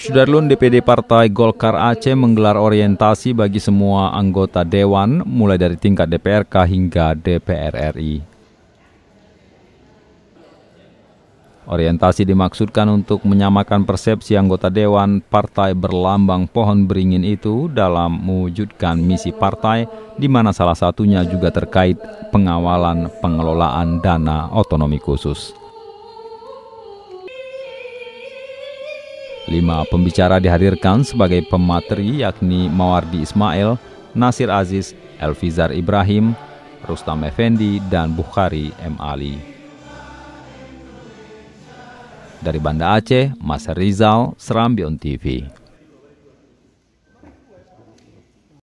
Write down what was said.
Sudarlun DPD Partai Golkar Aceh menggelar orientasi bagi semua anggota Dewan, mulai dari tingkat DPRK hingga DPR RI. Orientasi dimaksudkan untuk menyamakan persepsi anggota Dewan Partai berlambang pohon beringin itu dalam mewujudkan misi partai, di mana salah satunya juga terkait pengawalan pengelolaan dana otonomi khusus. Lima pembicara dihadirkan sebagai pemateri yakni Mawardi Ismail, Nasir Aziz, Elvizar Ibrahim, Rustam Effendi, dan Bukhari M. Ali. Dari Banda Aceh, Mas Rizal, Serambion TV.